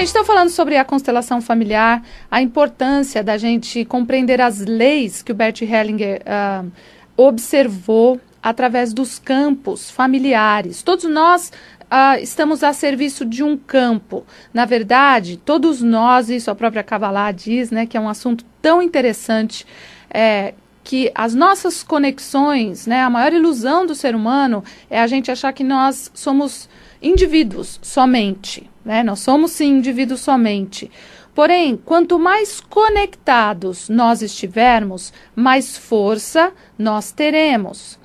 gente está falando sobre a constelação familiar, a importância da gente compreender as leis que o Bert Hellinger uh, observou através dos campos familiares. Todos nós Uh, estamos a serviço de um campo. Na verdade, todos nós, isso a própria Kabbalah diz, né, que é um assunto tão interessante, é, que as nossas conexões, né, a maior ilusão do ser humano é a gente achar que nós somos indivíduos somente. Né? Nós somos sim indivíduos somente. Porém, quanto mais conectados nós estivermos, mais força nós teremos.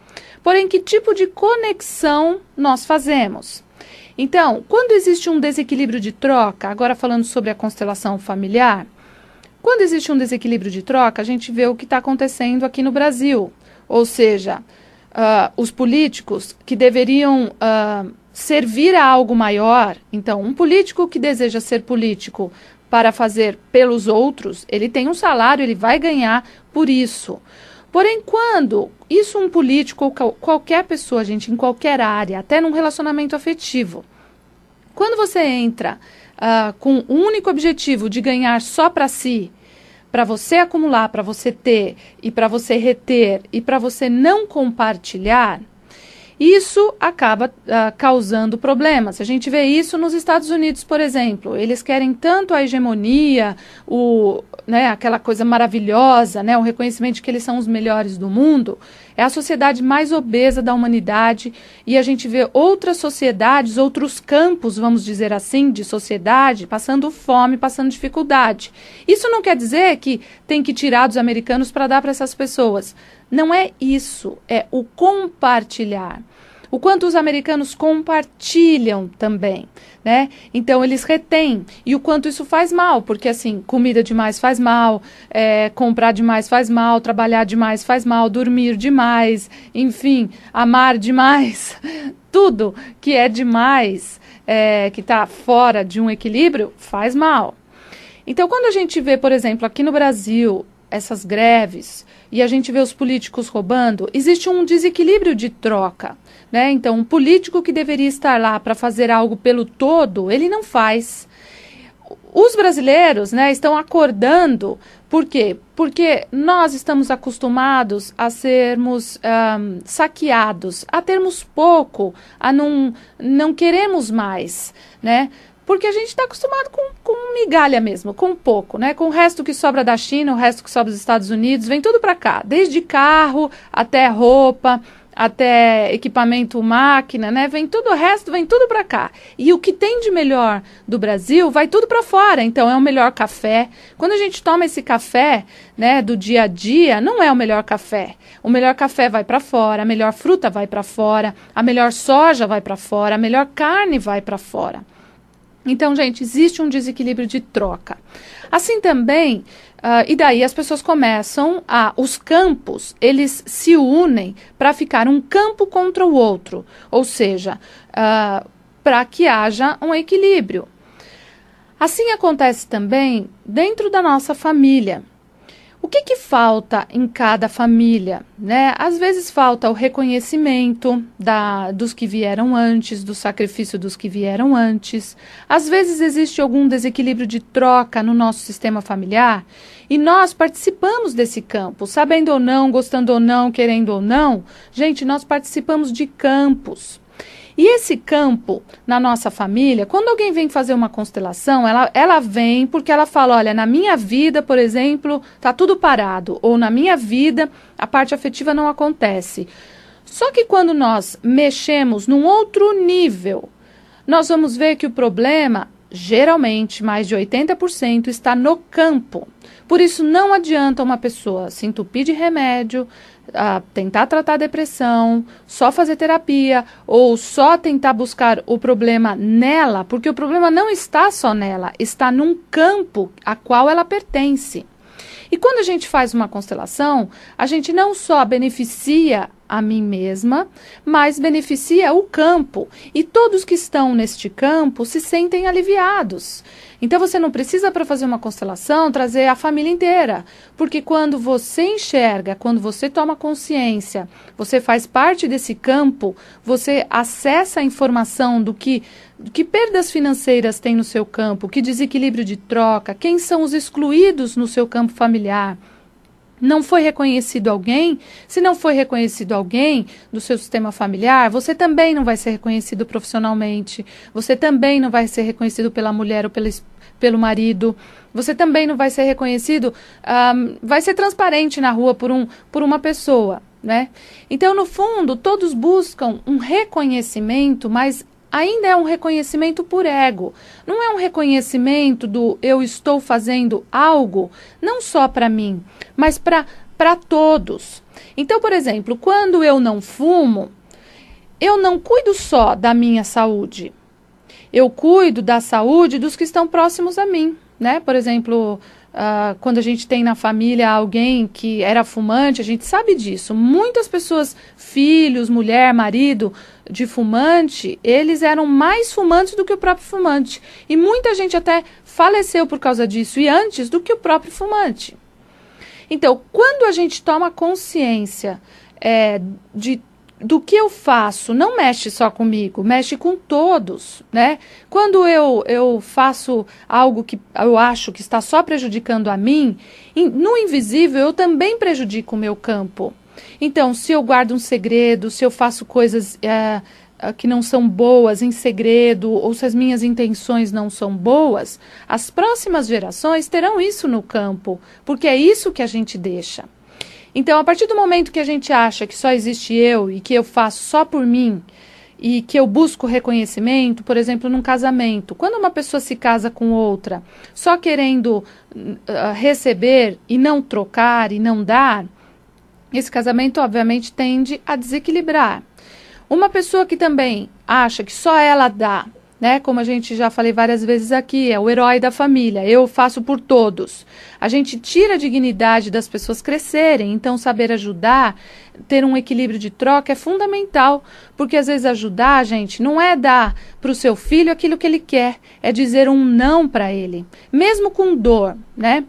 Porém, que tipo de conexão nós fazemos? Então, quando existe um desequilíbrio de troca, agora falando sobre a constelação familiar, quando existe um desequilíbrio de troca, a gente vê o que está acontecendo aqui no Brasil. Ou seja, uh, os políticos que deveriam uh, servir a algo maior, então, um político que deseja ser político para fazer pelos outros, ele tem um salário, ele vai ganhar por isso. Porém, quando isso um político ou qualquer pessoa, gente, em qualquer área, até num relacionamento afetivo, quando você entra uh, com o um único objetivo de ganhar só para si, para você acumular, para você ter e para você reter e para você não compartilhar, isso acaba uh, causando problemas. A gente vê isso nos Estados Unidos, por exemplo. Eles querem tanto a hegemonia, o, né, aquela coisa maravilhosa, né, o reconhecimento de que eles são os melhores do mundo, é a sociedade mais obesa da humanidade e a gente vê outras sociedades, outros campos, vamos dizer assim, de sociedade passando fome, passando dificuldade. Isso não quer dizer que tem que tirar dos americanos para dar para essas pessoas. Não é isso, é o compartilhar o quanto os americanos compartilham também, né? Então eles retêm e o quanto isso faz mal, porque assim comida demais faz mal, é, comprar demais faz mal, trabalhar demais faz mal, dormir demais, enfim, amar demais, tudo que é demais, é, que está fora de um equilíbrio, faz mal. Então quando a gente vê, por exemplo, aqui no Brasil essas greves e a gente vê os políticos roubando, existe um desequilíbrio de troca. Né? Então, um político que deveria estar lá para fazer algo pelo todo, ele não faz. Os brasileiros né, estão acordando, por quê? Porque nós estamos acostumados a sermos um, saqueados, a termos pouco, a não, não queremos mais, né? porque a gente está acostumado com, com migalha mesmo, com pouco, né? Com o resto que sobra da China, o resto que sobra dos Estados Unidos, vem tudo para cá, desde carro até roupa, até equipamento, máquina, né? Vem tudo o resto, vem tudo para cá. E o que tem de melhor do Brasil vai tudo para fora. Então é o melhor café. Quando a gente toma esse café, né, do dia a dia, não é o melhor café. O melhor café vai para fora, a melhor fruta vai para fora, a melhor soja vai para fora, a melhor carne vai para fora. Então, gente, existe um desequilíbrio de troca. Assim também, uh, e daí as pessoas começam a. Os campos, eles se unem para ficar um campo contra o outro, ou seja, uh, ah, para que haja um equilíbrio. Assim acontece também dentro da nossa família. O que, que falta em cada família? Né? Às vezes falta o reconhecimento da, dos que vieram antes, do sacrifício dos que vieram antes. Às vezes existe algum desequilíbrio de troca no nosso sistema familiar e nós participamos desse campo, sabendo ou não, gostando ou não, querendo ou não. Gente, nós participamos de campos. E esse campo, na nossa família, quando alguém vem fazer uma constelação, ela, ela vem porque ela fala: olha, na minha vida, por exemplo, tá tudo parado, ou na minha vida, a parte afetiva não acontece. Só que quando nós mexemos num outro nível, nós vamos ver que o problema, geralmente, mais de 80%, está no campo. Por isso, não adianta uma pessoa se entupir de remédio, a tentar tratar a depressão, só fazer terapia ou só tentar buscar o problema nela, porque o problema não está só nela, está num campo a qual ela pertence. E quando a gente faz uma constelação, a gente não só beneficia a mim mesma, mas beneficia o campo. E todos que estão neste campo se sentem aliviados. Então você não precisa, para fazer uma constelação, trazer a família inteira. Porque quando você enxerga, quando você toma consciência, você faz parte desse campo, você acessa a informação do que. Que perdas financeiras tem no seu campo? Que desequilíbrio de troca? Quem são os excluídos no seu campo familiar? não foi reconhecido alguém, se não foi reconhecido alguém do seu sistema familiar, você também não vai ser reconhecido profissionalmente, você também não vai ser reconhecido pela mulher ou pela, pelo marido, você também não vai ser reconhecido, um, vai ser transparente na rua por, um, por uma pessoa. Né? Então, no fundo, todos buscam um reconhecimento, mas ainda é um reconhecimento por ego. Não é um reconhecimento do eu estou fazendo algo não só para mim, mas para todos. Então, por exemplo, quando eu não fumo, eu não cuido só da minha saúde. Eu cuido da saúde dos que estão próximos a mim, né? Por exemplo, Uh, quando a gente tem na família alguém que era fumante, a gente sabe disso. Muitas pessoas, filhos, mulher, marido de fumante, eles eram mais fumantes do que o próprio fumante. E muita gente até faleceu por causa disso e antes do que o próprio fumante. Então, quando a gente toma consciência é, de do que eu faço não mexe só comigo, mexe com todos, né? Quando eu, eu faço algo que eu acho que está só prejudicando a mim, no invisível eu também prejudico o meu campo. Então, se eu guardo um segredo, se eu faço coisas é, é, que não são boas em segredo, ou se as minhas intenções não são boas, as próximas gerações terão isso no campo, porque é isso que a gente deixa. Então, a partir do momento que a gente acha que só existe eu e que eu faço só por mim e que eu busco reconhecimento, por exemplo, num casamento, quando uma pessoa se casa com outra só querendo uh, receber e não trocar e não dar, esse casamento obviamente tende a desequilibrar. Uma pessoa que também acha que só ela dá né? Como a gente já falei várias vezes aqui, é o herói da família, eu faço por todos. A gente tira a dignidade das pessoas crescerem, então saber ajudar ter um equilíbrio de troca é fundamental, porque às vezes ajudar, gente, não é dar para o seu filho aquilo que ele quer, é dizer um não para ele, mesmo com dor, né?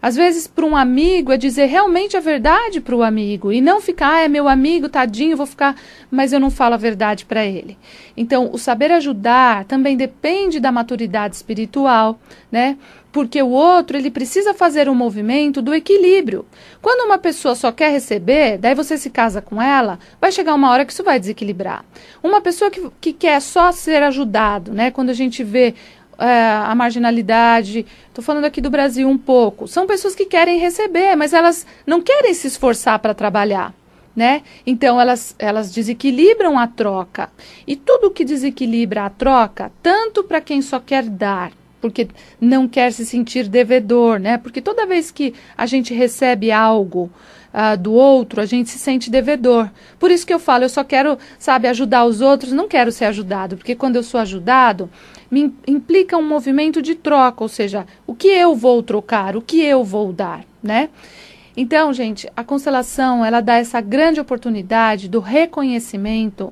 Às vezes, para um amigo, é dizer realmente a verdade para o amigo e não ficar, ah, é meu amigo, tadinho, vou ficar, mas eu não falo a verdade para ele. Então, o saber ajudar também depende da maturidade espiritual, né? porque o outro ele precisa fazer um movimento do equilíbrio. Quando uma pessoa só quer receber, daí você se casa com ela, vai chegar uma hora que isso vai desequilibrar. Uma pessoa que, que quer só ser ajudado, né? Quando a gente vê é, a marginalidade, estou falando aqui do Brasil um pouco, são pessoas que querem receber, mas elas não querem se esforçar para trabalhar. Né? Então elas, elas desequilibram a troca. E tudo que desequilibra a troca, tanto para quem só quer dar porque não quer se sentir devedor, né? Porque toda vez que a gente recebe algo uh, do outro, a gente se sente devedor. Por isso que eu falo, eu só quero, sabe, ajudar os outros, não quero ser ajudado, porque quando eu sou ajudado, me implica um movimento de troca, ou seja, o que eu vou trocar, o que eu vou dar, né? Então, gente, a constelação, ela dá essa grande oportunidade do reconhecimento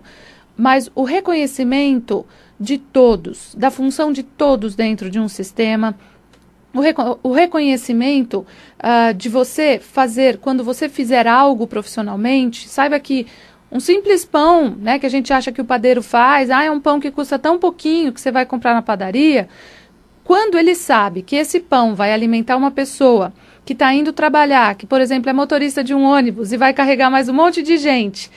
mas o reconhecimento de todos, da função de todos dentro de um sistema, o, reco o reconhecimento uh, de você fazer, quando você fizer algo profissionalmente, saiba que um simples pão, né, que a gente acha que o padeiro faz, ah, é um pão que custa tão pouquinho que você vai comprar na padaria. Quando ele sabe que esse pão vai alimentar uma pessoa que está indo trabalhar, que, por exemplo, é motorista de um ônibus e vai carregar mais um monte de gente,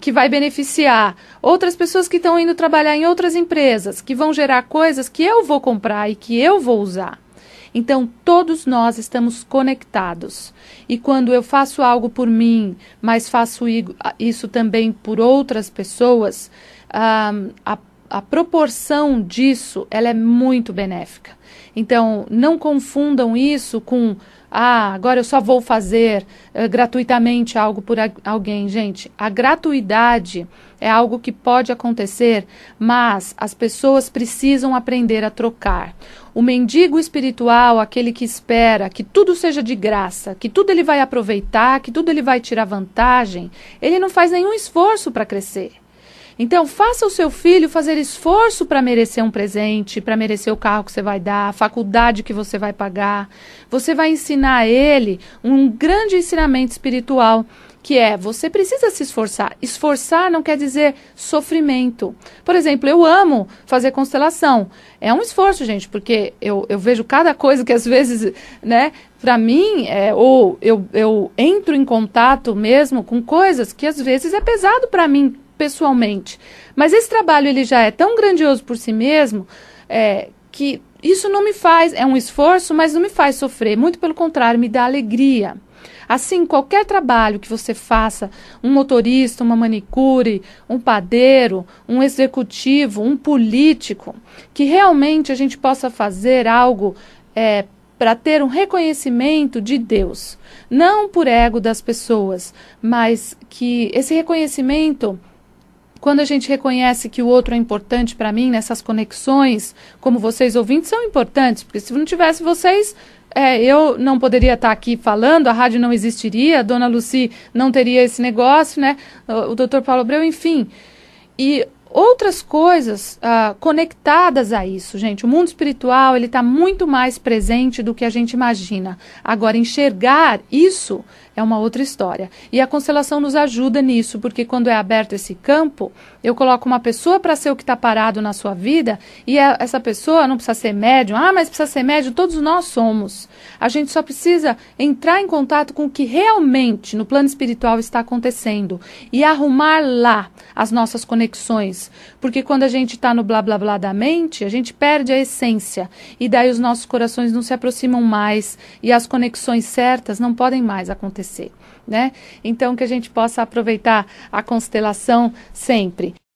que vai beneficiar outras pessoas que estão indo trabalhar em outras empresas, que vão gerar coisas que eu vou comprar e que eu vou usar. Então, todos nós estamos conectados. E quando eu faço algo por mim, mas faço isso também por outras pessoas, a, a proporção disso ela é muito benéfica. Então, não confundam isso com ah, agora eu só vou fazer uh, gratuitamente algo por alguém. Gente, a gratuidade é algo que pode acontecer, mas as pessoas precisam aprender a trocar. O mendigo espiritual, aquele que espera que tudo seja de graça, que tudo ele vai aproveitar, que tudo ele vai tirar vantagem, ele não faz nenhum esforço para crescer. Então, faça o seu filho fazer esforço para merecer um presente, para merecer o carro que você vai dar, a faculdade que você vai pagar. Você vai ensinar a ele um grande ensinamento espiritual que é você precisa se esforçar. Esforçar não quer dizer sofrimento. Por exemplo, eu amo fazer constelação. É um esforço, gente, porque eu, eu vejo cada coisa que às vezes, né, para mim, é, ou eu, eu entro em contato mesmo com coisas que às vezes é pesado para mim pessoalmente. Mas esse trabalho ele já é tão grandioso por si mesmo é, que isso não me faz, é um esforço, mas não me faz sofrer. Muito pelo contrário, me dá alegria. Assim, qualquer trabalho que você faça, um motorista, uma manicure, um padeiro, um executivo, um político, que realmente a gente possa fazer algo é, para ter um reconhecimento de Deus. Não por ego das pessoas, mas que esse reconhecimento quando a gente reconhece que o outro é importante para mim, nessas conexões, como vocês ouvintes são importantes, porque se não tivesse vocês, é, eu não poderia estar aqui falando, a rádio não existiria, a dona lucy não teria esse negócio, né? O, o doutor Paulo Abreu, enfim. E outras coisas ah, conectadas a isso, gente. O mundo espiritual ele está muito mais presente do que a gente imagina. Agora, enxergar isso é uma outra história. E a constelação nos ajuda nisso, porque quando é aberto esse campo, eu coloco uma pessoa para ser o que está parado na sua vida e é, essa pessoa não precisa ser médium. Ah, mas precisa ser médium. Todos nós somos. A gente só precisa entrar em contato com o que realmente no plano espiritual está acontecendo e arrumar lá as nossas conexões. Porque quando a gente está no blá blá blá da mente, a gente perde a essência e daí os nossos corações não se aproximam mais e as conexões certas não podem mais acontecer. Né? Então, que a gente possa aproveitar a constelação sempre.